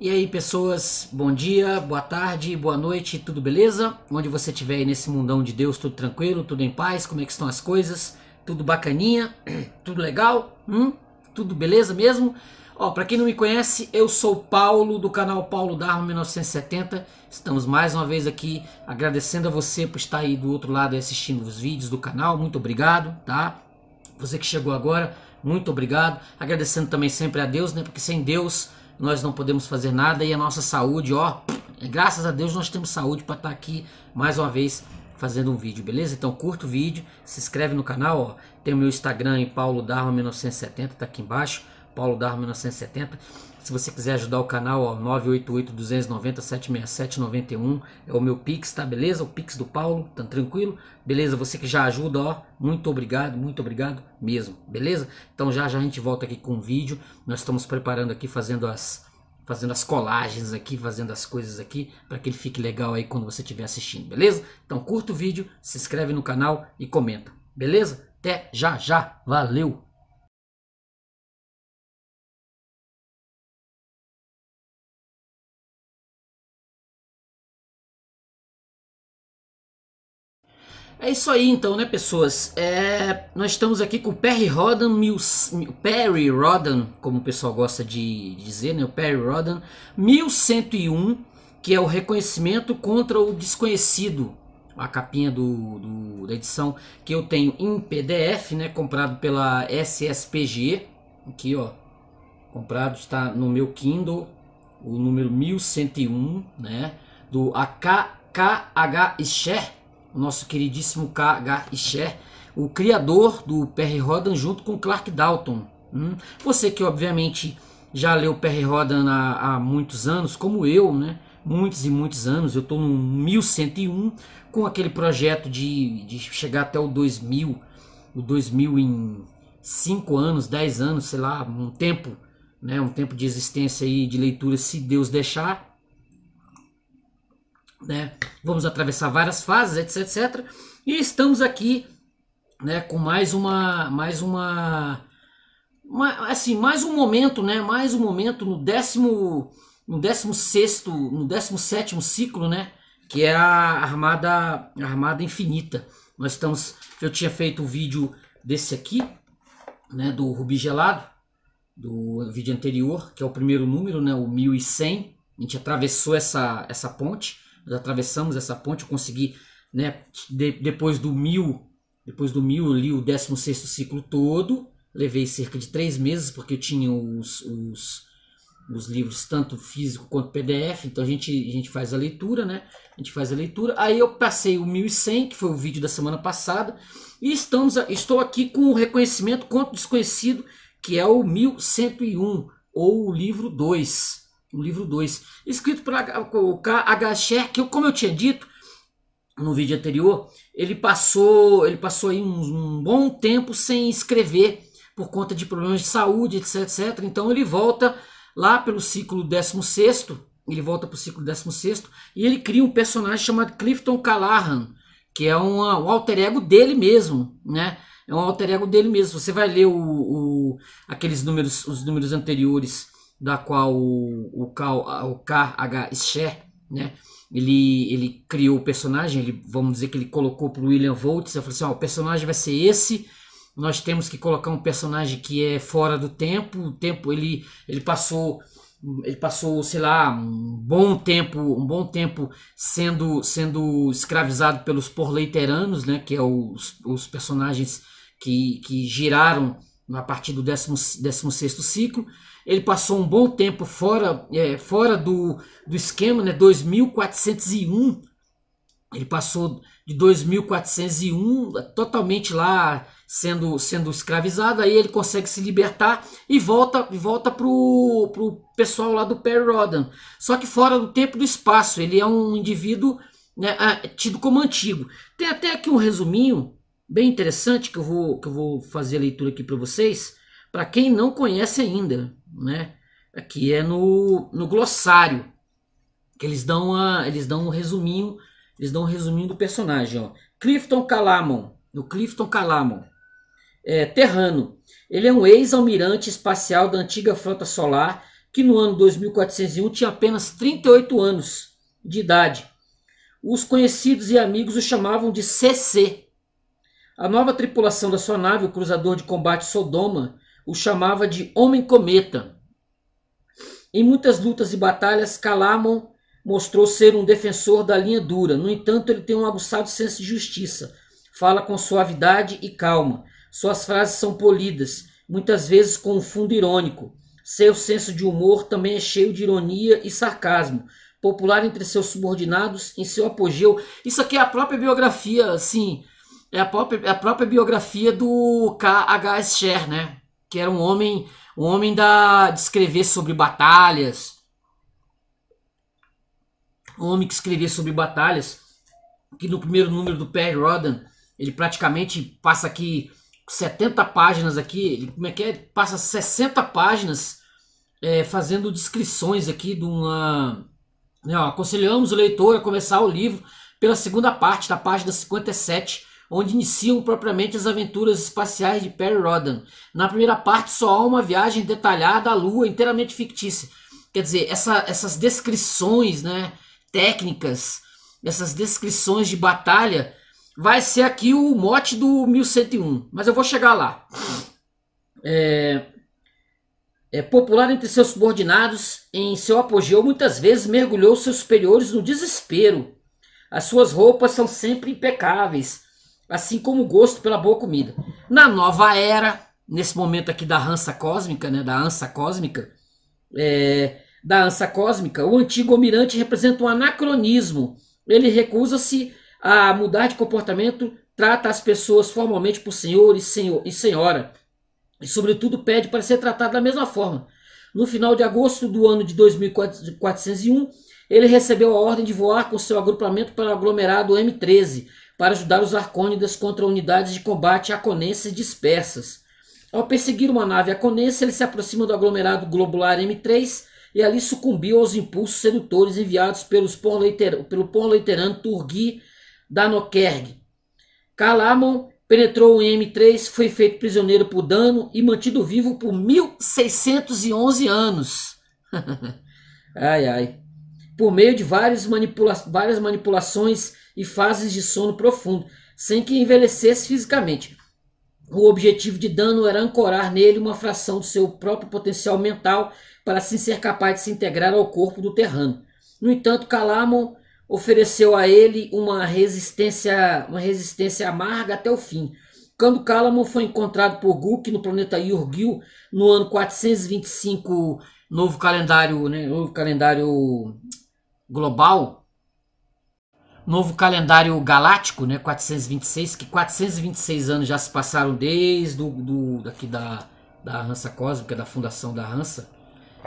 E aí, pessoas, bom dia, boa tarde, boa noite, tudo beleza? Onde você estiver aí nesse mundão de Deus, tudo tranquilo, tudo em paz, como é que estão as coisas? Tudo bacaninha? Tudo legal? Hum? Tudo beleza mesmo? Ó, para quem não me conhece, eu sou Paulo do canal Paulo Darwin 1970. Estamos mais uma vez aqui agradecendo a você por estar aí do outro lado assistindo os vídeos do canal. Muito obrigado, tá? Você que chegou agora, muito obrigado. Agradecendo também sempre a Deus, né? Porque sem Deus nós não podemos fazer nada e a nossa saúde, ó, é graças a Deus nós temos saúde para estar tá aqui mais uma vez fazendo um vídeo, beleza? Então curta o vídeo, se inscreve no canal, ó, tem o meu Instagram em paulodarma1970, tá aqui embaixo, paulodarma1970. Se você quiser ajudar o canal, ó, 988 290 767 91 é o meu Pix, tá beleza? O Pix do Paulo, tá tranquilo? Beleza, você que já ajuda, ó, muito obrigado, muito obrigado mesmo, beleza? Então já já a gente volta aqui com o vídeo. Nós estamos preparando aqui, fazendo as fazendo as colagens aqui, fazendo as coisas aqui, para que ele fique legal aí quando você estiver assistindo, beleza? Então curta o vídeo, se inscreve no canal e comenta, beleza? Até já já, valeu! É isso aí então, né, pessoas? É, nós estamos aqui com o Perry Rodan, Perry Rodan, como o pessoal gosta de dizer, né? O Perry Rodan 1101, que é o reconhecimento contra o desconhecido. A capinha do, do da edição que eu tenho em PDF, né? Comprado pela SSPG. Aqui, ó. Comprado, está no meu Kindle, o número 1101, né? Do AKKH Scher o nosso queridíssimo G. Isher, o criador do Perry Rodan junto com Clark Dalton. Hum? Você que obviamente já leu Perry Rodan há, há muitos anos, como eu, né? muitos e muitos anos, eu estou no 1101, com aquele projeto de, de chegar até o 2000, o 2000 em 5 anos, 10 anos, sei lá, um tempo, né, um tempo de existência aí de leitura, se Deus deixar né? Vamos atravessar várias fases, etc, etc. E estamos aqui, né, com mais uma mais uma, uma assim, mais um momento, né? Mais um momento no décimo no 16 no 17 ciclo, né? Que é a Armada, Armada Infinita. Nós estamos. Eu tinha feito o um vídeo desse aqui, né? Do Rubi Gelado, do vídeo anterior, que é o primeiro número, né? O 1100. A gente atravessou essa, essa ponte atravessamos essa ponte, eu consegui, né, de, depois do mil, depois do mil eu li o 16 ciclo todo, levei cerca de três meses, porque eu tinha os, os, os livros tanto físico quanto PDF, então a gente, a gente faz a leitura, né, a gente faz a leitura, aí eu passei o 1100, que foi o vídeo da semana passada, e estamos, estou aqui com o reconhecimento quanto desconhecido, que é o 1101, ou o livro 2, o livro 2, escrito por H. que como eu tinha dito no vídeo anterior, ele passou, ele passou aí um, um bom tempo sem escrever por conta de problemas de saúde, etc, etc. Então ele volta lá pelo ciclo 16, ele volta para o ciclo 16 e ele cria um personagem chamado Clifton Callahan, que é um um alter ego dele mesmo, né? É um alter ego dele mesmo. Você vai ler o, o aqueles números, os números anteriores da qual o, o K.H. Scher, né, ele, ele criou o personagem, ele, vamos dizer que ele colocou para o William Voltz, ele falou assim, o personagem vai ser esse, nós temos que colocar um personagem que é fora do tempo, o tempo ele, ele passou ele passou, sei lá, um bom tempo, um bom tempo sendo sendo escravizado pelos porleiteranos, né, que é os, os personagens que, que giraram a partir do 16 sexto ciclo. Ele passou um bom tempo fora, é, fora do, do esquema, né? 2401. Ele passou de 2401 totalmente lá sendo, sendo escravizado. Aí ele consegue se libertar e volta e volta pro, pro pessoal lá do Perry Rodan. Só que fora do tempo e do espaço. Ele é um indivíduo né, ah, tido como antigo. Tem até aqui um resuminho bem interessante que eu vou, que eu vou fazer a leitura aqui para vocês. Para quem não conhece ainda, né? Aqui é no, no glossário que eles dão a, eles dão um resuminho, eles dão um resuminho do personagem, ó. Clifton Calamon, no Clifton Calamon, é, Terrano. Ele é um ex-almirante espacial da antiga frota solar que no ano 2401 tinha apenas 38 anos de idade. Os conhecidos e amigos o chamavam de CC. A nova tripulação da sua nave, o cruzador de combate Sodoma, o chamava de Homem Cometa. Em muitas lutas e batalhas, Calamon mostrou ser um defensor da linha dura. No entanto, ele tem um aguçado senso de justiça. Fala com suavidade e calma. Suas frases são polidas, muitas vezes com um fundo irônico. Seu senso de humor também é cheio de ironia e sarcasmo. Popular entre seus subordinados, em seu apogeu. Isso aqui é a própria biografia, assim. É a própria, é a própria biografia do K.H. Scher, né? que era um homem, um homem da de escrever sobre batalhas, um homem que escrevia sobre batalhas, que no primeiro número do Perry Rodan, ele praticamente passa aqui 70 páginas aqui, ele como é que é? Passa 60 páginas é, fazendo descrições aqui de uma. Não, né, aconselhamos o leitor a começar o livro pela segunda parte, da página 57, onde iniciam propriamente as aventuras espaciais de Perry Rodan. Na primeira parte, só há uma viagem detalhada à Lua, inteiramente fictícia. Quer dizer, essa, essas descrições né, técnicas, essas descrições de batalha, vai ser aqui o mote do 1101. Mas eu vou chegar lá. É, é, popular entre seus subordinados, em seu apogeu, muitas vezes mergulhou seus superiores no desespero. As suas roupas são sempre impecáveis assim como o gosto pela boa comida. Na nova era, nesse momento aqui da rança cósmica, né, da ança cósmica, é, da ança cósmica, o antigo almirante representa um anacronismo. Ele recusa-se a mudar de comportamento, trata as pessoas formalmente por senhor e, senhor e senhora, e sobretudo pede para ser tratado da mesma forma. No final de agosto do ano de 2401, ele recebeu a ordem de voar com seu agrupamento para o aglomerado M13, para ajudar os Arcônidas contra unidades de combate aconenses dispersas. Ao perseguir uma nave aconense, ele se aproxima do aglomerado globular M3 e ali sucumbiu aos impulsos sedutores enviados pelos porleiter, pelo porleiterano Turgui Danokerg. Calamon penetrou em M3, foi feito prisioneiro por dano e mantido vivo por 1611 anos. ai ai. Por meio de várias, manipula várias manipulações e fases de sono profundo, sem que envelhecesse fisicamente. O objetivo de Dano era ancorar nele uma fração do seu próprio potencial mental para assim ser capaz de se integrar ao corpo do terrano. No entanto, Calamon ofereceu a ele uma resistência, uma resistência amarga até o fim. Quando Calamon foi encontrado por Guk no planeta Yurgil no ano 425, novo calendário, né, novo calendário global, novo calendário galáctico, né, 426, que 426 anos já se passaram desde do, daqui da, da rança Cósmica, da fundação da rança.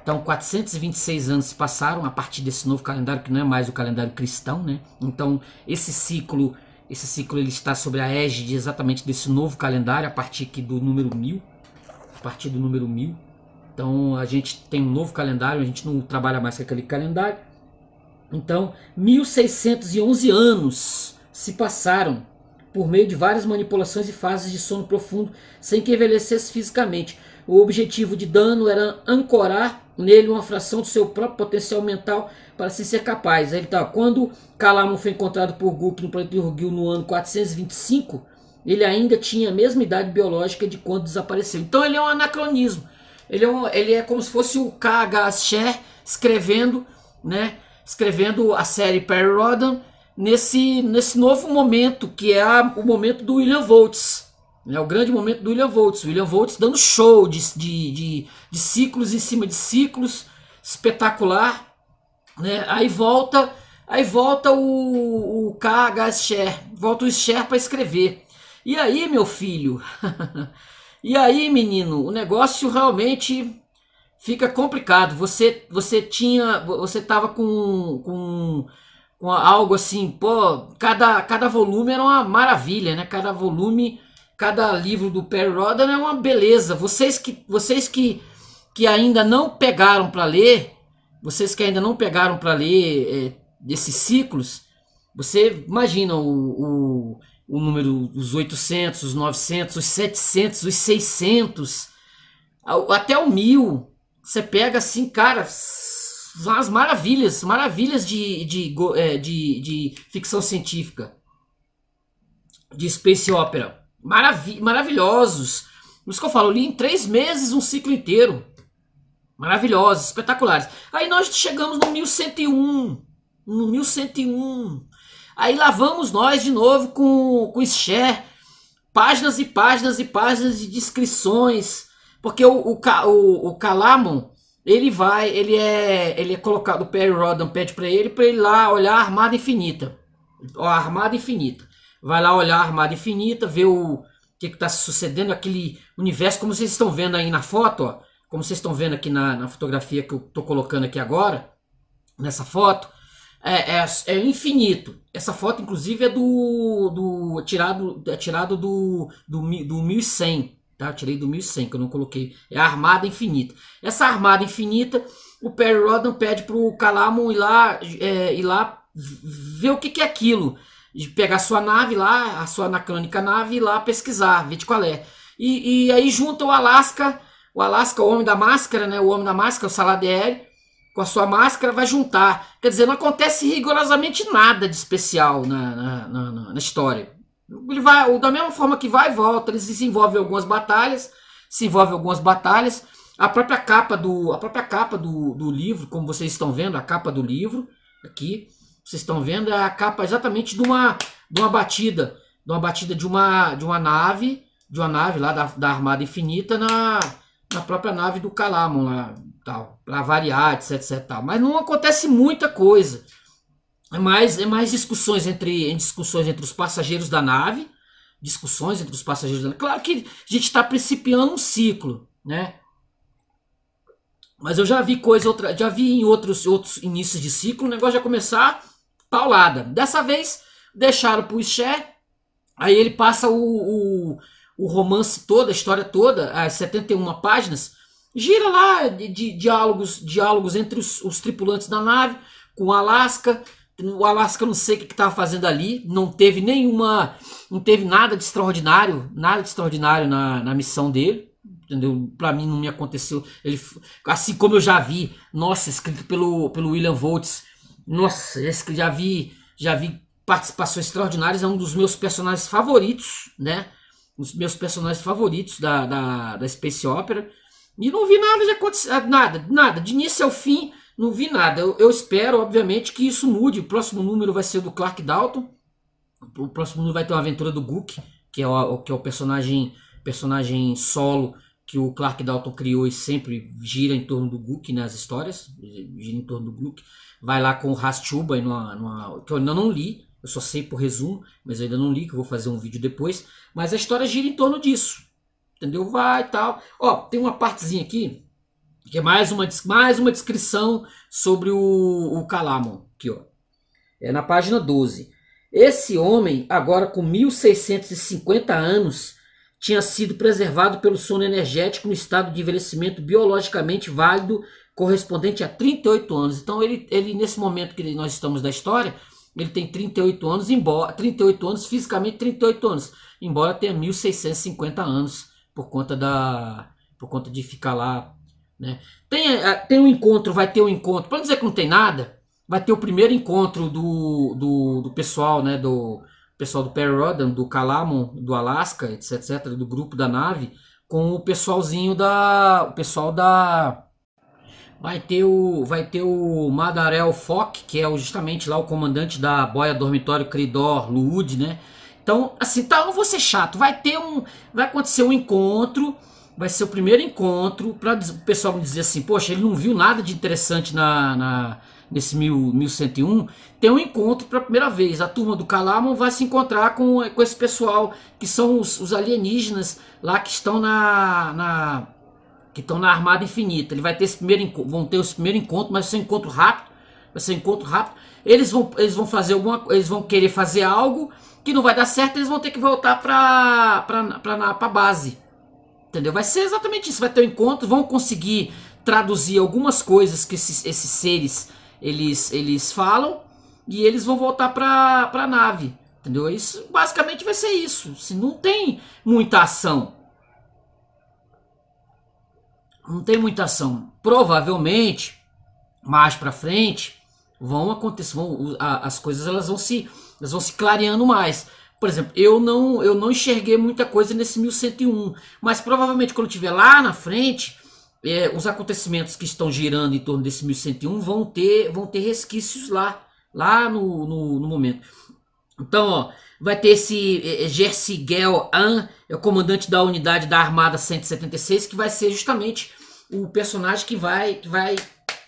Então, 426 anos se passaram a partir desse novo calendário, que não é mais o calendário cristão, né? Então, esse ciclo, esse ciclo ele está sobre a égide exatamente desse novo calendário, a partir aqui do número 1000, a partir do número 1000. Então, a gente tem um novo calendário, a gente não trabalha mais com aquele calendário. Então, 1611 anos se passaram por meio de várias manipulações e fases de sono profundo, sem que envelhecesse fisicamente. O objetivo de Dano era ancorar nele uma fração do seu próprio potencial mental para se ser capaz. Ele tá, quando Calamon foi encontrado por Gulp no planeta Urgil no ano 425, ele ainda tinha a mesma idade biológica de quando desapareceu. Então ele é um anacronismo. Ele é, um, ele é como se fosse o K.H. Scher escrevendo, né? escrevendo a série Perry Rodan nesse, nesse novo momento, que é a, o momento do William Voltz. Né, o grande momento do William Voltz. William Voltz dando show de, de, de, de ciclos em cima de ciclos, espetacular. Né? Aí volta aí volta o, o KH Scher, volta o Scher para escrever. E aí, meu filho? e aí, menino? O negócio realmente fica complicado. Você você tinha você tava com, com, com algo assim, pô, cada cada volume era uma maravilha, né? Cada volume, cada livro do Perry Rodan é uma beleza. Vocês que vocês que que ainda não pegaram para ler, vocês que ainda não pegaram para ler é, esses ciclos, você imagina o, o, o número dos 800, os 900, os 700, os 600, até o 1000 você pega assim, cara, as maravilhas, maravilhas de, de, é, de, de, ficção científica, de space opera, Maravi maravilhosos. Por isso que eu falo, eu li em três meses um ciclo inteiro. Maravilhosos, espetaculares. Aí nós chegamos no 1101, no 1101. Aí lá vamos nós de novo com, com Scher, páginas e páginas e páginas de descrições, porque o, o, o, o Calamon, ele vai, ele é, ele é colocado, o Perry Rodan pede para ele, para ele lá olhar a Armada Infinita. A Armada Infinita. Vai lá olhar a Armada Infinita, ver o que está sucedendo, aquele universo, como vocês estão vendo aí na foto, ó, como vocês estão vendo aqui na, na fotografia que eu estou colocando aqui agora, nessa foto, é, é, é, infinito. Essa foto, inclusive, é do, do é tirado, é tirado do, do, do 1100. Tá? Tirei do 1100, que eu não coloquei. É a armada infinita. Essa armada infinita, o Perry Rodman pede pro Calamon ir lá, é, ir lá ver o que, que é aquilo. De pegar a sua nave lá, a sua anacrônica nave, ir lá pesquisar, ver de qual é. E, e aí junta o Alaska, o Alaska, o homem da máscara, né? O homem da máscara, o Saladieri, com a sua máscara, vai juntar. Quer dizer, não acontece rigorosamente nada de especial na, na, na, na história. Ele vai, da mesma forma que vai e volta, ele se envolve em algumas batalhas, se envolve em algumas batalhas. A própria capa do, a própria capa do, do livro, como vocês estão vendo, a capa do livro aqui, vocês estão vendo é a capa exatamente de uma, de uma batida, de uma batida de uma, de uma nave, de uma nave lá da, da Armada Infinita na, na própria nave do Calamon lá, tal, para variar, etc, etc, tal. Mas não acontece muita coisa é mais, é mais discussões entre discussões entre os passageiros da nave, discussões entre os passageiros da nave. Claro que a gente está principiando um ciclo, né? Mas eu já vi coisa outra, já vi em outros outros inícios de ciclo o negócio já começar paulada. Dessa vez deixaram para o Xé, aí ele passa o, o, o, romance todo, a história toda, as 71 páginas, gira lá de, de diálogos diálogos entre os, os tripulantes da nave com Alaska, o Alaska não sei o que estava fazendo ali, não teve nenhuma, não teve nada de extraordinário, nada de extraordinário na, na missão dele, entendeu? Para mim não me aconteceu. Ele, assim como eu já vi, nossa, escrito pelo, pelo William Voltz, nossa, é esse já vi, já vi participações extraordinárias, é um dos meus personagens favoritos, né? Um dos meus personagens favoritos da, da, da Space Opera. E não vi nada de acontecer, nada, nada, de início ao fim, não vi nada. Eu, eu, espero, obviamente, que isso mude. O próximo número vai ser do Clark Dalton. O próximo número vai ter uma aventura do Gook, que é o, que é o personagem, personagem solo que o Clark Dalton criou e sempre gira em torno do Gook nas né, histórias. Gira em torno do Gook. Vai lá com o Rastuba, numa, numa, que eu ainda não li. Eu só sei por resumo, mas eu ainda não li, que eu vou fazer um vídeo depois. Mas a história gira em torno disso. Entendeu? Vai e tal. Ó, tem uma partezinha aqui que é mais uma, mais uma descrição sobre o, o Calamon, aqui, ó. É na página 12. Esse homem, agora com 1650 anos, tinha sido preservado pelo sono energético no estado de envelhecimento biologicamente válido, correspondente a 38 anos. Então, ele, ele nesse momento que nós estamos da história, ele tem 38 anos, embora 38 anos, fisicamente 38 anos, embora tenha 1650 anos por conta da por conta de ficar lá né? Tem, é, é, tem um encontro, vai ter um encontro. Para dizer que não tem nada, vai ter o primeiro encontro do, do, do pessoal, né? Do pessoal do Perry Rodan, do Calamon, do Alaska, etc, etc, do grupo da nave, com o pessoalzinho da. O pessoal da. Vai ter o, vai ter o Madarel Fock, que é justamente lá o comandante da boia dormitório Cridor Lud, né? Então, assim, tá, não vou ser chato. Vai ter um. Vai acontecer um encontro vai ser o primeiro encontro para o pessoal me dizer assim, poxa, ele não viu nada de interessante na, na nesse mil, 1101, tem um encontro para a primeira vez. A turma do Calamon vai se encontrar com, com esse pessoal que são os, os alienígenas lá que estão na, na que estão na Armada Infinita. Ele vai ter esse primeiro vão ter esse primeiro encontro, mas vai ser um encontro rápido, vai ser um encontro rápido. Eles vão eles vão fazer alguma, eles vão querer fazer algo que não vai dar certo, eles vão ter que voltar para para para base Entendeu? Vai ser exatamente isso. Vai ter um encontro, vão conseguir traduzir algumas coisas que esses, esses seres eles, eles falam e eles vão voltar para a nave. Entendeu? Isso basicamente vai ser isso. Se assim, não tem muita ação. Não tem muita ação. Provavelmente, mais para frente, vão acontecer, vão, as coisas elas vão se, elas vão se clareando mais. Por exemplo, eu não, eu não enxerguei muita coisa nesse 1101, mas provavelmente quando tiver lá na frente, é, os acontecimentos que estão girando em torno desse 1101 vão ter, vão ter resquícios lá, lá no, no, no momento. Então, ó, vai ter esse é, Gersigel é, An, é o comandante da unidade da Armada 176, que vai ser justamente o personagem que vai, que vai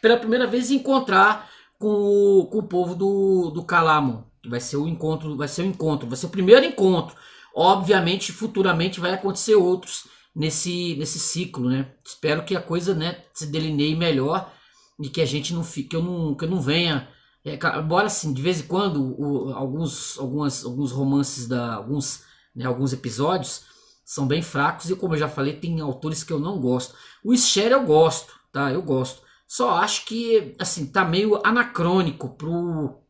pela primeira vez encontrar com, com o povo do, do Calamon. Vai ser o encontro, vai ser o encontro, vai ser o primeiro encontro. Obviamente, futuramente vai acontecer outros nesse, nesse ciclo, né? Espero que a coisa, né, se delineie melhor e que a gente não fique, que eu não, que eu não venha é, embora assim, de vez em quando, o, alguns, algumas, alguns romances da alguns, né, alguns episódios são bem fracos e como eu já falei, tem autores que eu não gosto. O Scher eu gosto, tá? Eu gosto. Só acho que assim, tá meio anacrônico pro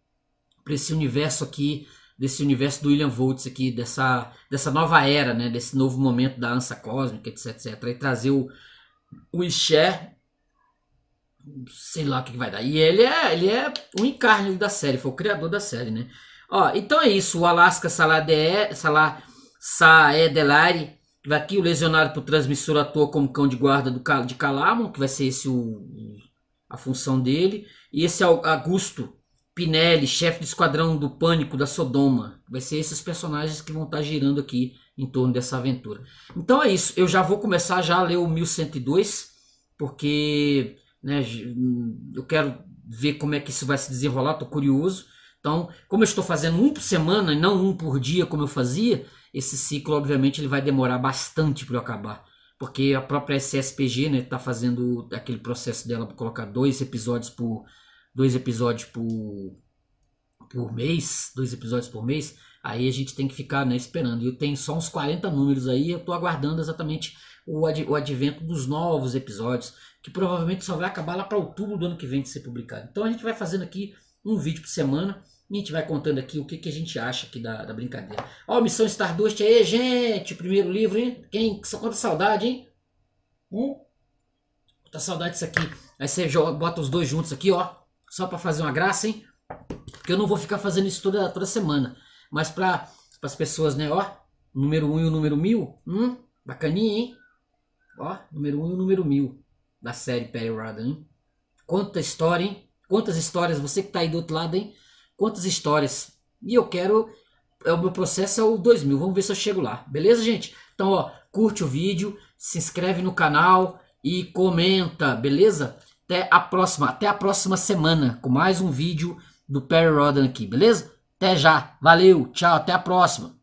para esse universo aqui, desse universo do William Voltz aqui, dessa, dessa nova era, né, desse novo momento da ansa cósmica, etc, etc, e trazer o, o sei lá o que, que vai dar. E ele é, ele é o encarne da série, foi o criador da série, né? Ó, então é isso, o Alaska Saladé, Salá, Saedelari, aqui o lesionado por transmissor atua como cão de guarda do de Calamon, que vai ser esse o, a função dele, e esse Augusto Pinelli, chefe do esquadrão do pânico da Sodoma. Vai ser esses personagens que vão estar tá girando aqui em torno dessa aventura. Então é isso. Eu já vou começar já a ler o 1102, porque né, hum, eu quero ver como é que isso vai se desenrolar, estou curioso. Então, como eu estou fazendo um por semana e não um por dia como eu fazia, esse ciclo obviamente ele vai demorar bastante para eu acabar. Porque a própria SSPG está né, tá fazendo aquele processo dela para colocar dois episódios por dois episódios por, por mês, dois episódios por mês, aí a gente tem que ficar né, esperando. Eu tenho só uns 40 números aí, eu estou aguardando exatamente o, ad, o advento dos novos episódios, que provavelmente só vai acabar lá para outubro do ano que vem de ser publicado. Então a gente vai fazendo aqui um vídeo por semana e a gente vai contando aqui o que, que a gente acha aqui da, da brincadeira. Ó, Missão Stardust aí, gente! Primeiro livro, hein? Quem, quanta saudade, hein? Hum? Quanta saudade disso aqui. Aí você joga, bota os dois juntos aqui, ó só para fazer uma graça, hein? Porque eu não vou ficar fazendo isso toda, toda semana. Mas para as pessoas, né? Ó, número 1 um e o número 1000. Hum, bacaninha, hein? Ó, número 1 um e o número 1000 da série Perry Rodden, hein? Quanta história, hein? Quantas histórias, você que tá aí do outro lado, hein? Quantas histórias. E eu quero, é, o meu processo é o 2000, vamos ver se eu chego lá. Beleza, gente? Então, ó, curte o vídeo, se inscreve no canal e comenta, beleza? Até a próxima, até a próxima semana com mais um vídeo do Perry Rodan aqui, beleza? Até já, valeu, tchau, até a próxima.